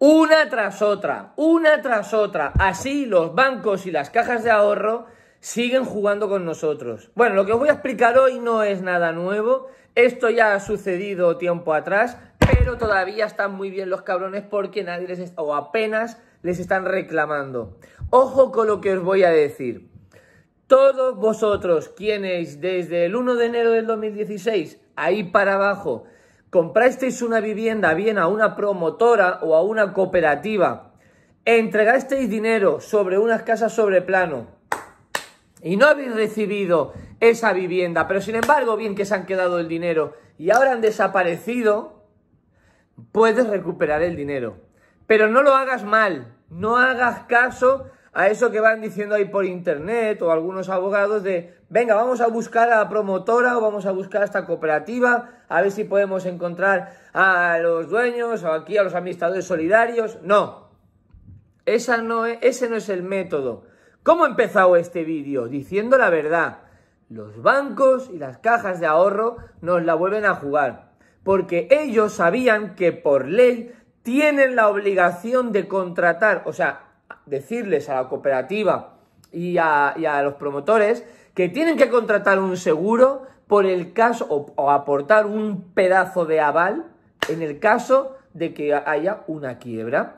una tras otra, una tras otra. Así los bancos y las cajas de ahorro siguen jugando con nosotros. Bueno, lo que os voy a explicar hoy no es nada nuevo. Esto ya ha sucedido tiempo atrás, pero todavía están muy bien los cabrones porque nadie les o apenas les están reclamando. Ojo con lo que os voy a decir. Todos vosotros quienes desde el 1 de enero del 2016, ahí para abajo, comprasteis una vivienda bien a una promotora o a una cooperativa, entregasteis dinero sobre unas casas sobre plano y no habéis recibido esa vivienda, pero sin embargo, bien que se han quedado el dinero y ahora han desaparecido, puedes recuperar el dinero. Pero no lo hagas mal, no hagas caso a eso que van diciendo ahí por internet o algunos abogados de, venga, vamos a buscar a la promotora o vamos a buscar a esta cooperativa, a ver si podemos encontrar a los dueños o aquí a los administradores solidarios. No, Esa no e, ese no es el método. ¿Cómo he empezado este vídeo? Diciendo la verdad. Los bancos y las cajas de ahorro nos la vuelven a jugar, porque ellos sabían que por ley tienen la obligación de contratar, o sea, decirles a la cooperativa y a, los promotores que tienen que contratar un seguro por el caso o, aportar un pedazo de aval en el caso de que haya una quiebra.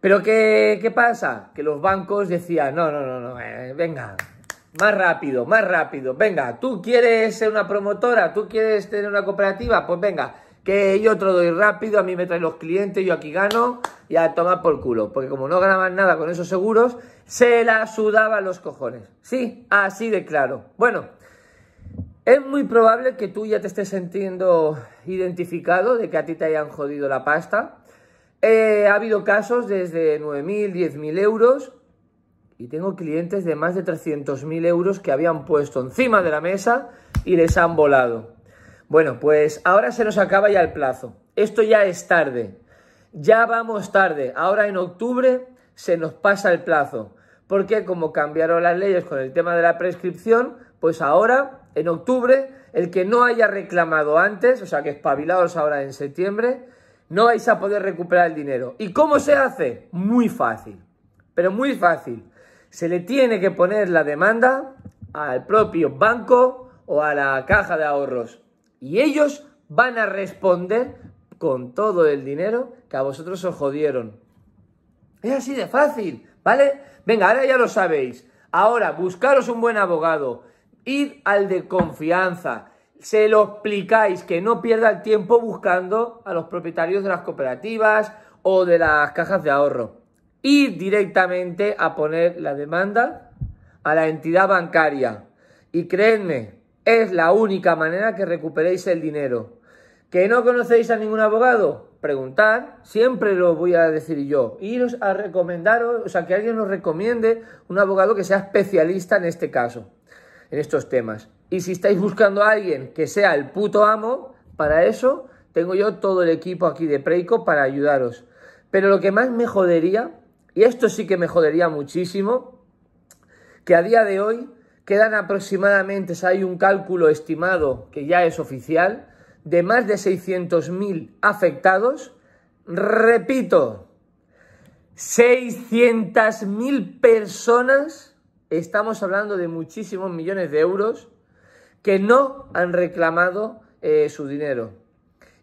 Pero ¿qué, pasa? Que los bancos decían, no, no, no, no, eh, venga, más rápido, más rápido, venga, tú quieres ser una promotora, tú quieres tener una cooperativa, pues venga, que yo te doy rápido, a mí me traen los clientes, yo aquí gano y a tomar por culo. Porque como no ganaban nada con esos seguros, se la sudaban los cojones. Sí, así de claro. Bueno, es muy probable que tú ya te estés sintiendo identificado de que a ti te hayan jodido la pasta. Eh, ha habido casos desde 9.000, 10.000 euros y tengo clientes de más de 300.000 euros que habían puesto encima de la mesa y les han volado. Bueno, pues ahora se nos acaba ya el plazo. Esto ya es tarde. Ya vamos tarde. Ahora en octubre se nos pasa el plazo. Porque como cambiaron las leyes con el tema de la prescripción, pues ahora, en octubre, el que no haya reclamado antes, o sea que espabilados ahora en septiembre, no vais a poder recuperar el dinero. ¿Y cómo se hace? Muy fácil. Pero muy fácil. Se le tiene que poner la demanda al propio banco o a la caja de ahorros. Y ellos van a responder con todo el dinero que a vosotros os jodieron. Es así de fácil, ¿vale? Venga, ahora ya lo sabéis. Ahora, buscaros un buen abogado, id al de confianza, se lo explicáis, que no pierda el tiempo buscando a los propietarios de las cooperativas o de las cajas de ahorro. ir directamente a poner la demanda a la entidad bancaria. Y creedme, es la única manera que recuperéis el dinero. ¿Que no conocéis a ningún abogado? Preguntar, siempre lo voy a decir yo. Iros a recomendaros, o sea, que alguien os recomiende un abogado que sea especialista en este caso, en estos temas. Y si estáis buscando a alguien que sea el puto amo, para eso tengo yo todo el equipo aquí de Preico para ayudaros. Pero lo que más me jodería, y esto sí que me jodería muchísimo, que a día de hoy Quedan aproximadamente, hay un cálculo estimado que ya es oficial, de más de 600.000 afectados. Repito, 600.000 personas, estamos hablando de muchísimos millones de euros, que no han reclamado eh, su dinero.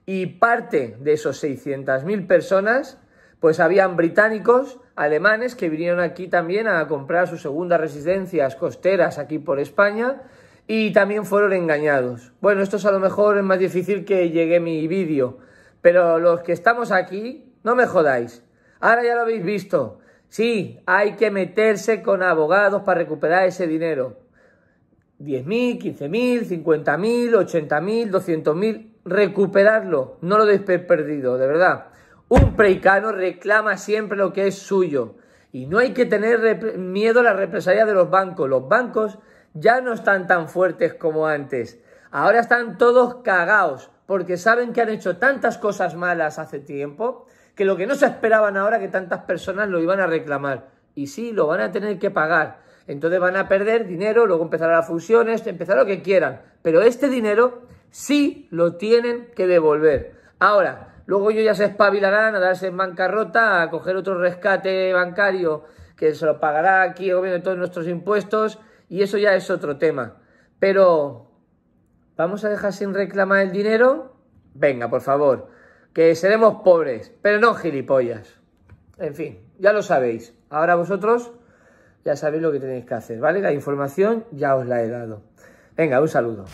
Y parte de esos 600.000 personas pues habían británicos, alemanes, que vinieron aquí también a comprar sus segundas residencias costeras aquí por España y también fueron engañados. Bueno, esto es a lo mejor es más difícil que llegue mi vídeo, pero los que estamos aquí, no me jodáis. Ahora ya lo habéis visto. Sí, hay que meterse con abogados para recuperar ese dinero. 10.000, 15.000, 50.000, 80.000, 200.000, recuperarlo, no lo deis perdido, de verdad. Un preicano reclama siempre lo que es suyo. Y no hay que tener miedo a la represalia de los bancos. Los bancos ya no están tan fuertes como antes. Ahora están todos cagados porque saben que han hecho tantas cosas malas hace tiempo que lo que no se esperaban ahora que tantas personas lo iban a reclamar. Y sí, lo van a tener que pagar. Entonces van a perder dinero, luego empezarán las fusiones, Empezar lo que quieran. Pero este dinero sí lo tienen que devolver. Ahora, Luego ellos ya se espabilarán a darse en bancarrota, a coger otro rescate bancario que se lo pagará aquí el gobierno de todos nuestros impuestos y eso ya es otro tema. Pero, ¿vamos a dejar sin reclamar el dinero? Venga, por favor, que seremos pobres, pero no gilipollas. En fin, ya lo sabéis. Ahora vosotros ya sabéis lo que tenéis que hacer, ¿vale? La información ya os la he dado. Venga, un saludo.